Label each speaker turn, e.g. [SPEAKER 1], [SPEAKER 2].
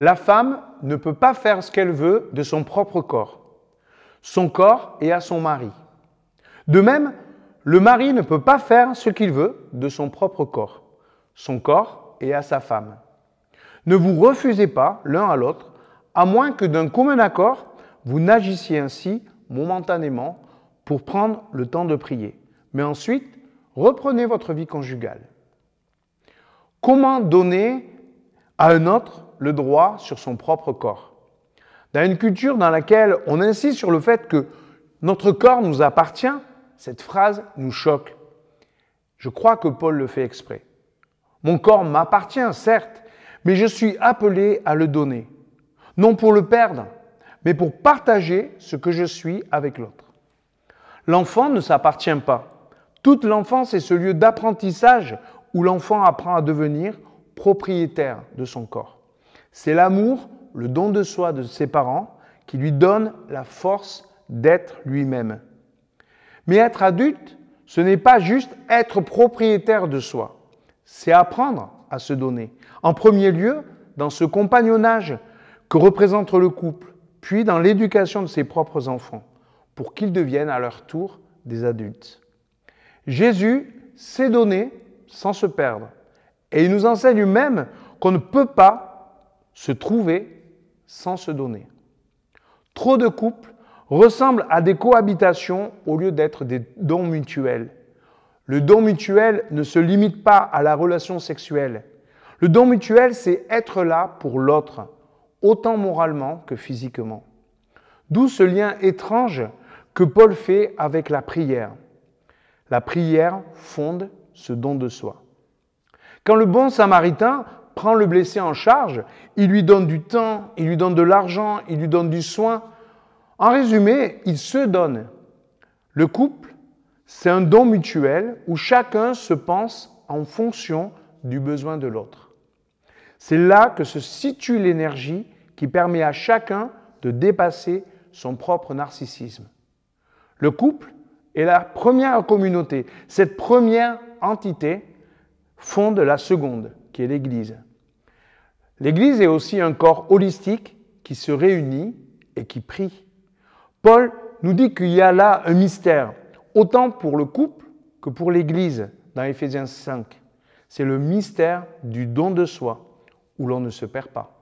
[SPEAKER 1] La femme ne peut pas faire ce qu'elle veut de son propre corps. Son corps est à son mari. De même, le mari ne peut pas faire ce qu'il veut de son propre corps. Son corps est à sa femme. Ne vous refusez pas l'un à l'autre, à moins que d'un commun accord, vous n'agissiez ainsi momentanément pour prendre le temps de prier. Mais ensuite, reprenez votre vie conjugale. Comment donner à un autre le droit sur son propre corps. Dans une culture dans laquelle on insiste sur le fait que notre corps nous appartient, cette phrase nous choque. Je crois que Paul le fait exprès. Mon corps m'appartient, certes, mais je suis appelé à le donner. Non pour le perdre, mais pour partager ce que je suis avec l'autre. L'enfant ne s'appartient pas. Toute l'enfance est ce lieu d'apprentissage où l'enfant apprend à devenir propriétaire de son corps. C'est l'amour, le don de soi de ses parents, qui lui donne la force d'être lui-même. Mais être adulte, ce n'est pas juste être propriétaire de soi, c'est apprendre à se donner. En premier lieu, dans ce compagnonnage que représente le couple, puis dans l'éducation de ses propres enfants, pour qu'ils deviennent à leur tour des adultes. Jésus s'est donné sans se perdre, et il nous enseigne même qu'on ne peut pas se trouver sans se donner. Trop de couples ressemblent à des cohabitations au lieu d'être des dons mutuels. Le don mutuel ne se limite pas à la relation sexuelle. Le don mutuel, c'est être là pour l'autre, autant moralement que physiquement. D'où ce lien étrange que Paul fait avec la prière. La prière fonde ce don de soi. Quand le bon samaritain prend le blessé en charge, il lui donne du temps, il lui donne de l'argent, il lui donne du soin. En résumé, il se donne. Le couple, c'est un don mutuel où chacun se pense en fonction du besoin de l'autre. C'est là que se situe l'énergie qui permet à chacun de dépasser son propre narcissisme. Le couple est la première communauté. Cette première entité fonde la seconde, qui est l'Église. L'Église est aussi un corps holistique qui se réunit et qui prie. Paul nous dit qu'il y a là un mystère, autant pour le couple que pour l'Église, dans Éphésiens 5. C'est le mystère du don de soi, où l'on ne se perd pas.